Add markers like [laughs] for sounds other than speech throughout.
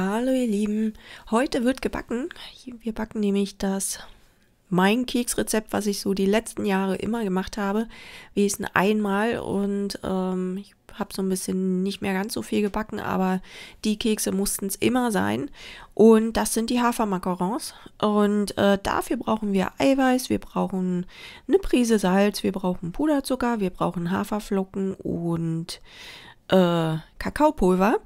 Hallo ihr Lieben, heute wird gebacken. Wir backen nämlich das mein Keksrezept, was ich so die letzten Jahre immer gemacht habe, Wir essen einmal und ähm, ich habe so ein bisschen nicht mehr ganz so viel gebacken, aber die Kekse mussten es immer sein und das sind die Hafermacarons und äh, dafür brauchen wir Eiweiß, wir brauchen eine Prise Salz, wir brauchen Puderzucker, wir brauchen Haferflocken und äh, Kakaopulver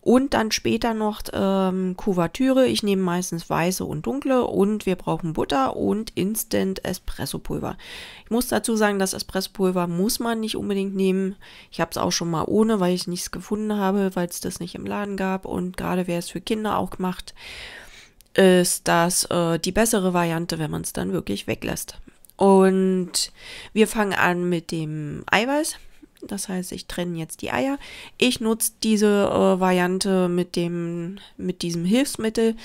und dann später noch ähm, Kuvertüre. Ich nehme meistens weiße und dunkle und wir brauchen Butter und Instant Espresso Pulver. Ich muss dazu sagen, das Espresso Pulver muss man nicht unbedingt nehmen. Ich habe es auch schon mal ohne, weil ich nichts gefunden habe, weil es das nicht im Laden gab und gerade wäre es für Kinder auch gemacht ist das äh, die bessere Variante, wenn man es dann wirklich weglässt. Und wir fangen an mit dem Eiweiß. Das heißt, ich trenne jetzt die Eier. Ich nutze diese äh, Variante mit, dem, mit diesem Hilfsmittel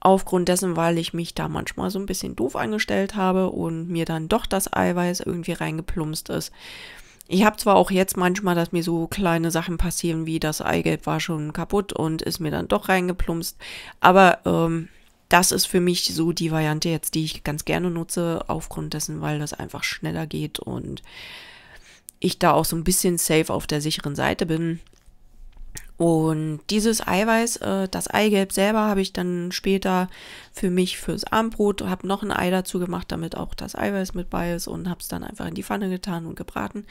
aufgrund dessen, weil ich mich da manchmal so ein bisschen doof angestellt habe und mir dann doch das Eiweiß irgendwie reingeplumpst ist. Ich habe zwar auch jetzt manchmal, dass mir so kleine Sachen passieren, wie das Eigelb war schon kaputt und ist mir dann doch reingeplumpst, aber ähm, das ist für mich so die Variante jetzt, die ich ganz gerne nutze, aufgrund dessen, weil das einfach schneller geht und ich da auch so ein bisschen safe auf der sicheren Seite bin. Und dieses Eiweiß, äh, das Eigelb selber habe ich dann später für mich fürs Armbrot, habe noch ein Ei dazu gemacht, damit auch das Eiweiß mit bei ist und habe es dann einfach in die Pfanne getan und gebraten.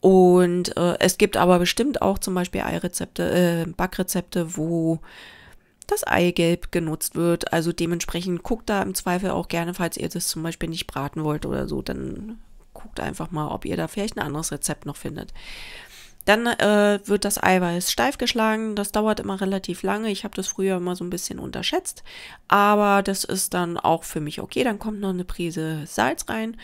Und äh, es gibt aber bestimmt auch zum Beispiel Eirezepte, äh, Backrezepte, wo das Eigelb genutzt wird. Also dementsprechend guckt da im Zweifel auch gerne, falls ihr das zum Beispiel nicht braten wollt oder so, dann guckt einfach mal, ob ihr da vielleicht ein anderes Rezept noch findet. Dann äh, wird das Eiweiß steif geschlagen. Das dauert immer relativ lange. Ich habe das früher immer so ein bisschen unterschätzt. Aber das ist dann auch für mich okay. Dann kommt noch eine Prise Salz rein.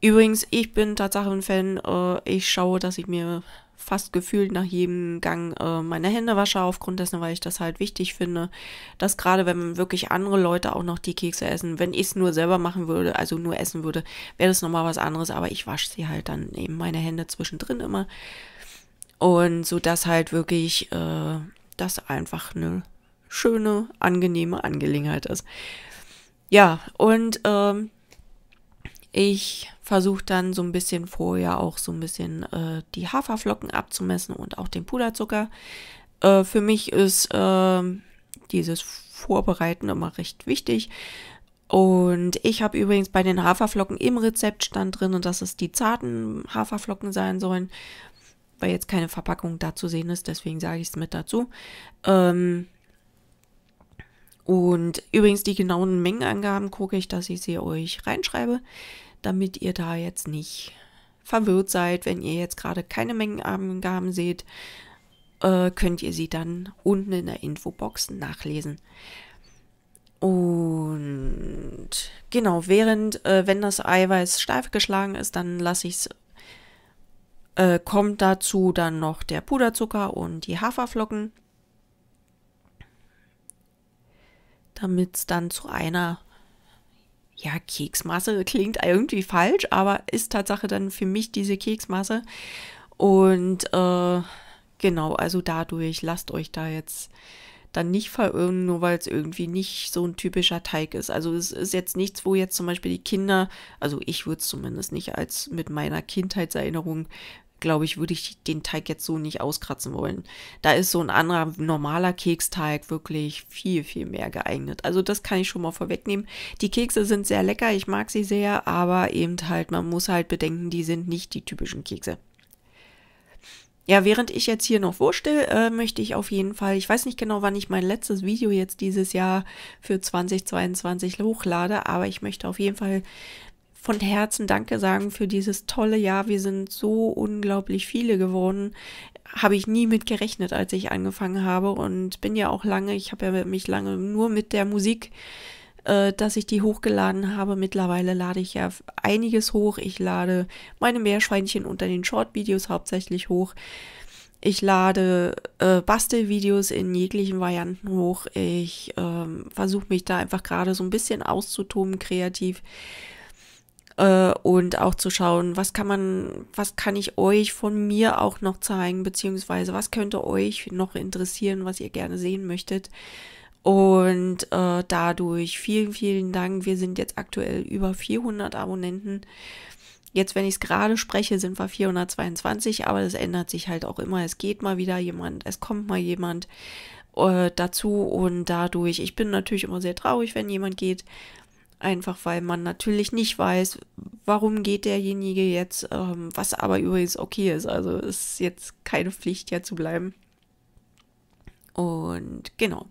Übrigens, ich bin tatsächlich ein Fan. Äh, ich schaue, dass ich mir fast gefühlt nach jedem Gang äh, meine Hände wasche, aufgrund dessen, weil ich das halt wichtig finde, dass gerade wenn wirklich andere Leute auch noch die Kekse essen, wenn ich es nur selber machen würde, also nur essen würde, wäre das nochmal was anderes, aber ich wasche sie halt dann eben meine Hände zwischendrin immer. Und so dass halt wirklich äh, das einfach eine schöne, angenehme Angelegenheit ist. Ja, und ähm, ich versuche dann so ein bisschen vorher auch so ein bisschen äh, die Haferflocken abzumessen und auch den Puderzucker. Äh, für mich ist äh, dieses Vorbereiten immer recht wichtig. Und ich habe übrigens bei den Haferflocken im Rezept stand drin, und dass es die zarten Haferflocken sein sollen, weil jetzt keine Verpackung da zu sehen ist, deswegen sage ich es mit dazu. Ähm, und übrigens die genauen Mengenangaben gucke ich, dass ich sie euch reinschreibe, damit ihr da jetzt nicht verwirrt seid. Wenn ihr jetzt gerade keine Mengenangaben seht, äh, könnt ihr sie dann unten in der Infobox nachlesen. Und genau, während, äh, wenn das Eiweiß steif geschlagen ist, dann lasse ich es äh, kommt dazu dann noch der Puderzucker und die Haferflocken. damit es dann zu einer ja, Keksmasse klingt irgendwie falsch, aber ist Tatsache dann für mich diese Keksmasse. Und äh, genau, also dadurch lasst euch da jetzt dann nicht verirren, nur weil es irgendwie nicht so ein typischer Teig ist. Also es ist jetzt nichts, wo jetzt zum Beispiel die Kinder, also ich würde es zumindest nicht als mit meiner Kindheitserinnerung glaube ich, würde ich den Teig jetzt so nicht auskratzen wollen. Da ist so ein anderer normaler Keksteig wirklich viel, viel mehr geeignet. Also das kann ich schon mal vorwegnehmen. Die Kekse sind sehr lecker, ich mag sie sehr, aber eben halt, man muss halt bedenken, die sind nicht die typischen Kekse. Ja, während ich jetzt hier noch wurschtel, äh, möchte ich auf jeden Fall, ich weiß nicht genau, wann ich mein letztes Video jetzt dieses Jahr für 2022 hochlade, aber ich möchte auf jeden Fall von Herzen Danke sagen für dieses tolle Jahr. Wir sind so unglaublich viele geworden. Habe ich nie mit gerechnet, als ich angefangen habe und bin ja auch lange, ich habe ja mich lange nur mit der Musik äh, dass ich die hochgeladen habe. Mittlerweile lade ich ja einiges hoch. Ich lade meine Meerschweinchen unter den Short-Videos hauptsächlich hoch. Ich lade äh, Bastelvideos in jeglichen Varianten hoch. Ich äh, versuche mich da einfach gerade so ein bisschen auszutoben, kreativ äh, und auch zu schauen, was kann man, was kann ich euch von mir auch noch zeigen, beziehungsweise was könnte euch noch interessieren, was ihr gerne sehen möchtet. Und äh, dadurch vielen, vielen Dank. Wir sind jetzt aktuell über 400 Abonnenten. Jetzt, wenn ich es gerade spreche, sind wir 422, aber das ändert sich halt auch immer. Es geht mal wieder jemand, es kommt mal jemand äh, dazu und dadurch, ich bin natürlich immer sehr traurig, wenn jemand geht, Einfach weil man natürlich nicht weiß, warum geht derjenige jetzt, ähm, was aber übrigens okay ist. Also ist jetzt keine Pflicht, hier zu bleiben. Und genau.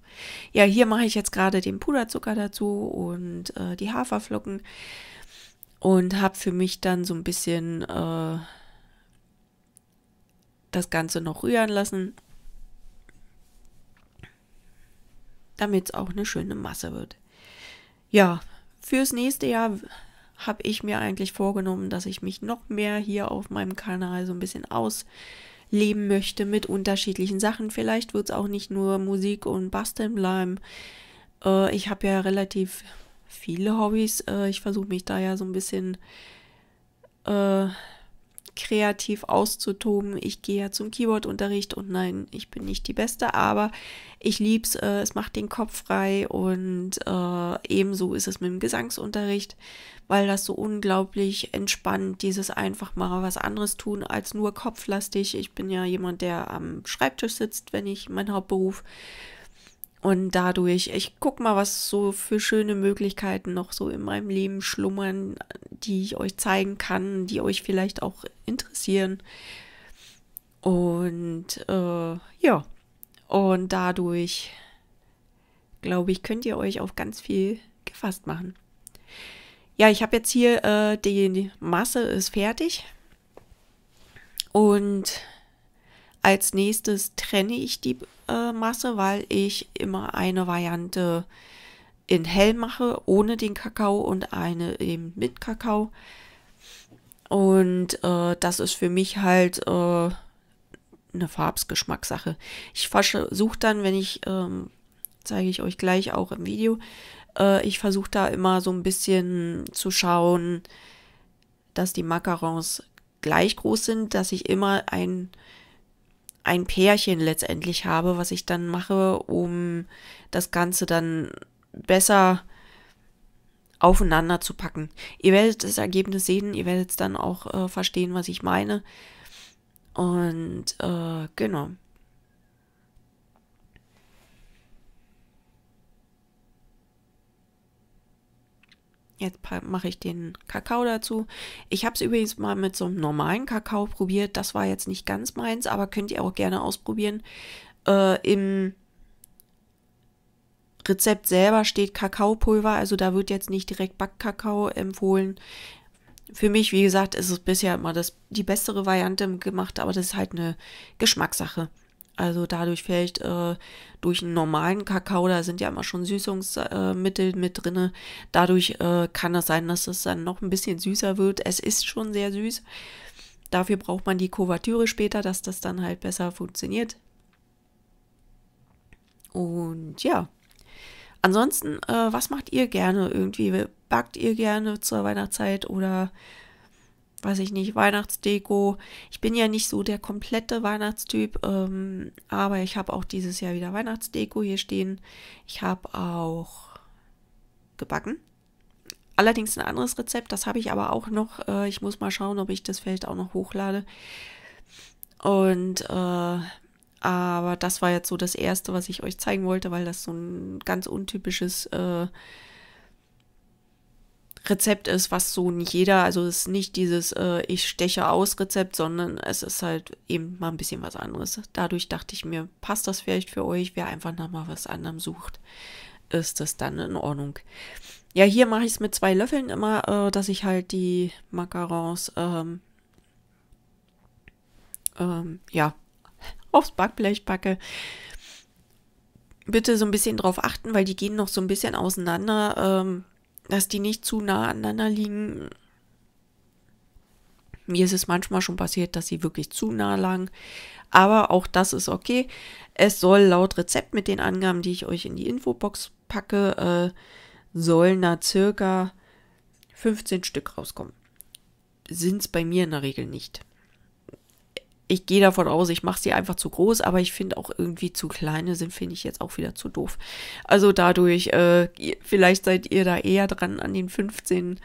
Ja, hier mache ich jetzt gerade den Puderzucker dazu und äh, die Haferflocken und habe für mich dann so ein bisschen äh, das Ganze noch rühren lassen, damit es auch eine schöne Masse wird. Ja, Fürs nächste Jahr habe ich mir eigentlich vorgenommen, dass ich mich noch mehr hier auf meinem Kanal so ein bisschen ausleben möchte mit unterschiedlichen Sachen. Vielleicht wird es auch nicht nur Musik und Basteln bleiben. Äh, ich habe ja relativ viele Hobbys. Äh, ich versuche mich da ja so ein bisschen äh, kreativ auszutoben. Ich gehe ja zum Keyboardunterricht und nein, ich bin nicht die Beste, aber ich lieb's, äh, es macht den Kopf frei und äh, ebenso ist es mit dem Gesangsunterricht, weil das so unglaublich entspannt, dieses einfach mal was anderes tun als nur kopflastig. Ich bin ja jemand, der am Schreibtisch sitzt, wenn ich mein Hauptberuf und dadurch, ich guck mal, was so für schöne Möglichkeiten noch so in meinem Leben schlummern, die ich euch zeigen kann, die euch vielleicht auch interessieren. Und äh, ja, und dadurch, glaube ich, könnt ihr euch auf ganz viel gefasst machen. Ja, ich habe jetzt hier äh, die, Masse ist fertig. Und als nächstes trenne ich die äh, Masse, weil ich immer eine Variante in hell mache, ohne den Kakao und eine eben mit Kakao. Und äh, das ist für mich halt äh, eine Farbsgeschmackssache. Ich versuche dann, wenn ich, ähm, zeige ich euch gleich auch im Video, äh, ich versuche da immer so ein bisschen zu schauen, dass die Macarons gleich groß sind, dass ich immer ein ein Pärchen letztendlich habe, was ich dann mache, um das Ganze dann besser aufeinander zu packen. Ihr werdet das Ergebnis sehen, ihr werdet es dann auch äh, verstehen, was ich meine. Und äh, genau. Jetzt mache ich den Kakao dazu. Ich habe es übrigens mal mit so einem normalen Kakao probiert. Das war jetzt nicht ganz meins, aber könnt ihr auch gerne ausprobieren. Äh, Im Rezept selber steht Kakaopulver, also da wird jetzt nicht direkt Backkakao empfohlen. Für mich, wie gesagt, ist es bisher immer das, die bessere Variante gemacht, aber das ist halt eine Geschmackssache. Also dadurch vielleicht äh, durch einen normalen Kakao, da sind ja immer schon Süßungsmittel mit drin. Dadurch äh, kann es sein, dass es dann noch ein bisschen süßer wird. Es ist schon sehr süß. Dafür braucht man die Kuvertüre später, dass das dann halt besser funktioniert. Und ja. Ansonsten, äh, was macht ihr gerne irgendwie? Backt ihr gerne zur Weihnachtszeit oder weiß ich nicht, Weihnachtsdeko. Ich bin ja nicht so der komplette Weihnachtstyp, ähm, aber ich habe auch dieses Jahr wieder Weihnachtsdeko hier stehen. Ich habe auch gebacken. Allerdings ein anderes Rezept, das habe ich aber auch noch. Äh, ich muss mal schauen, ob ich das vielleicht auch noch hochlade. Und äh, aber das war jetzt so das erste, was ich euch zeigen wollte, weil das so ein ganz untypisches äh, Rezept ist, was so nicht jeder, also es ist nicht dieses äh, ich steche aus Rezept, sondern es ist halt eben mal ein bisschen was anderes. Dadurch dachte ich mir, passt das vielleicht für euch, wer einfach nochmal was anderem sucht, ist das dann in Ordnung. Ja, hier mache ich es mit zwei Löffeln immer, äh, dass ich halt die Macarons, ähm, ähm, ja, aufs Backblech packe bitte so ein bisschen drauf achten, weil die gehen noch so ein bisschen auseinander. Ähm, dass die nicht zu nah aneinander liegen. Mir ist es manchmal schon passiert, dass sie wirklich zu nah lagen. Aber auch das ist okay. Es soll laut Rezept mit den Angaben, die ich euch in die Infobox packe, äh, sollen da circa 15 Stück rauskommen. Sind es bei mir in der Regel nicht ich gehe davon aus, ich mache sie einfach zu groß, aber ich finde auch irgendwie zu kleine sind, finde ich jetzt auch wieder zu doof. Also dadurch, äh, vielleicht seid ihr da eher dran an den 15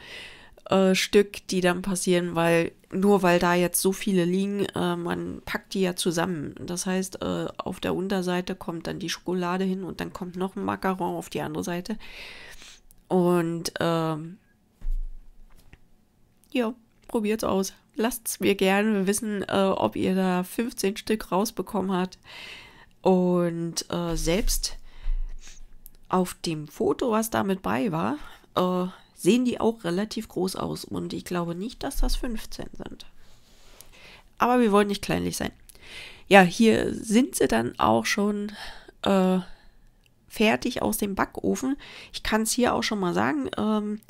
äh, Stück, die dann passieren, weil nur weil da jetzt so viele liegen, äh, man packt die ja zusammen. Das heißt, äh, auf der Unterseite kommt dann die Schokolade hin und dann kommt noch ein Macaron auf die andere Seite. Und ähm, ja, probiert's aus lasst es mir gerne wissen, äh, ob ihr da 15 Stück rausbekommen habt. Und äh, selbst auf dem Foto, was da mit bei war, äh, sehen die auch relativ groß aus. Und ich glaube nicht, dass das 15 sind. Aber wir wollen nicht kleinlich sein. Ja, hier sind sie dann auch schon äh, fertig aus dem Backofen. Ich kann es hier auch schon mal sagen. Ähm,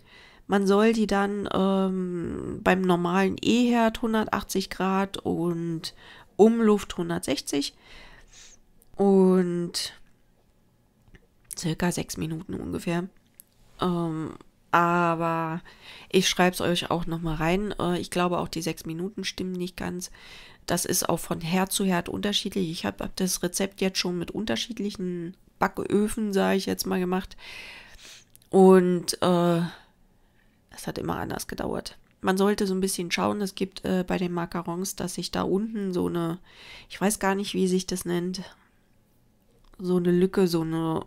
man soll die dann ähm, beim normalen E-Herd 180 Grad und Umluft 160 und circa sechs Minuten ungefähr. Ähm, aber ich schreibe es euch auch nochmal rein. Äh, ich glaube auch die sechs Minuten stimmen nicht ganz. Das ist auch von Herd zu Herd unterschiedlich. Ich habe hab das Rezept jetzt schon mit unterschiedlichen Backöfen, sage ich jetzt mal, gemacht. Und äh, es hat immer anders gedauert. Man sollte so ein bisschen schauen, es gibt äh, bei den Macarons, dass sich da unten so eine, ich weiß gar nicht, wie sich das nennt, so eine Lücke, so eine,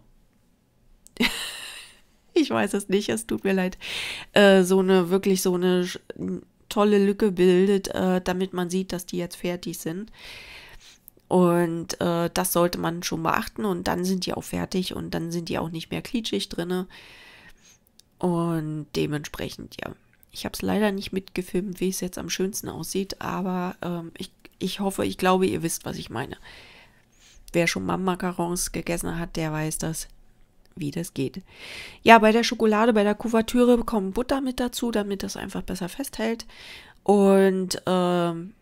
[laughs] ich weiß es nicht, es tut mir leid, äh, so eine, wirklich so eine tolle Lücke bildet, äh, damit man sieht, dass die jetzt fertig sind. Und äh, das sollte man schon beachten und dann sind die auch fertig und dann sind die auch nicht mehr klitschig drinne. Und dementsprechend, ja. Ich habe es leider nicht mitgefilmt, wie es jetzt am schönsten aussieht, aber ähm, ich, ich hoffe, ich glaube, ihr wisst, was ich meine. Wer schon mal Macarons gegessen hat, der weiß das, wie das geht. Ja, bei der Schokolade, bei der Kuvertüre bekommen Butter mit dazu, damit das einfach besser festhält. Und ähm,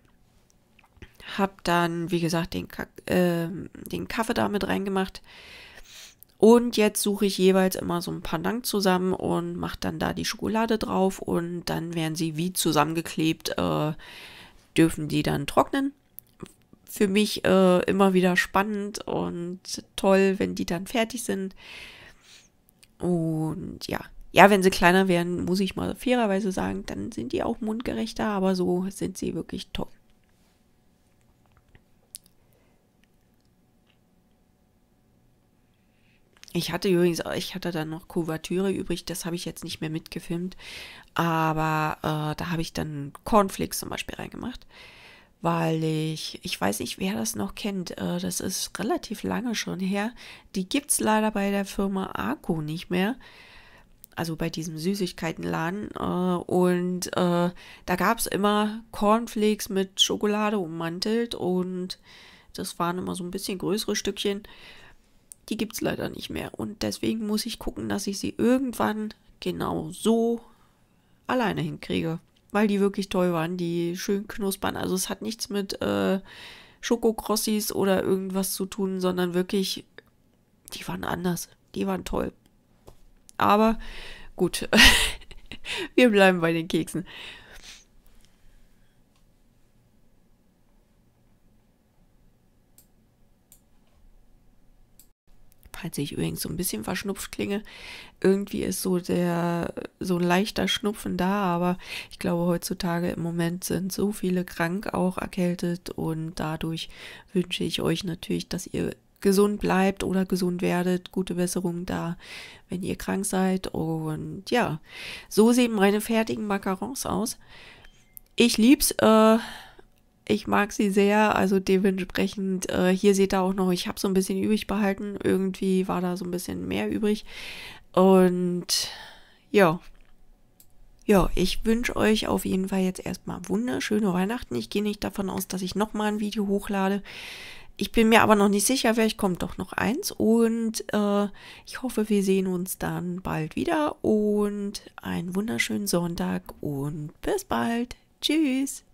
habe dann, wie gesagt, den, Ka äh, den Kaffee damit reingemacht. Und jetzt suche ich jeweils immer so ein Pandang zusammen und mache dann da die Schokolade drauf und dann werden sie wie zusammengeklebt, äh, dürfen die dann trocknen. Für mich äh, immer wieder spannend und toll, wenn die dann fertig sind. Und ja, ja, wenn sie kleiner werden, muss ich mal fairerweise sagen, dann sind die auch mundgerechter, aber so sind sie wirklich toll. Ich hatte übrigens, auch, ich hatte dann noch Kuvertüre übrig, das habe ich jetzt nicht mehr mitgefilmt, aber äh, da habe ich dann Cornflakes zum Beispiel reingemacht, weil ich, ich weiß nicht, wer das noch kennt, äh, das ist relativ lange schon her, die gibt es leider bei der Firma Akku nicht mehr, also bei diesem Süßigkeitenladen äh, und äh, da gab es immer Cornflakes mit Schokolade ummantelt und das waren immer so ein bisschen größere Stückchen die gibt es leider nicht mehr. Und deswegen muss ich gucken, dass ich sie irgendwann genau so alleine hinkriege. Weil die wirklich toll waren, die schön knuspern. Also es hat nichts mit äh, Schokokrossis oder irgendwas zu tun, sondern wirklich, die waren anders. Die waren toll. Aber gut, [laughs] wir bleiben bei den Keksen. falls ich übrigens so ein bisschen verschnupft klinge, irgendwie ist so der so ein leichter Schnupfen da, aber ich glaube heutzutage im Moment sind so viele krank auch erkältet und dadurch wünsche ich euch natürlich, dass ihr gesund bleibt oder gesund werdet. Gute Besserung da, wenn ihr krank seid. Und ja, so sehen meine fertigen Macarons aus. Ich lieb's. Äh, ich mag sie sehr, also dementsprechend, äh, hier seht ihr auch noch, ich habe so ein bisschen übrig behalten. Irgendwie war da so ein bisschen mehr übrig. Und ja. Ja, ich wünsche euch auf jeden Fall jetzt erstmal wunderschöne Weihnachten. Ich gehe nicht davon aus, dass ich nochmal ein Video hochlade. Ich bin mir aber noch nicht sicher, vielleicht kommt doch noch eins. Und äh, ich hoffe, wir sehen uns dann bald wieder. Und einen wunderschönen Sonntag und bis bald. Tschüss.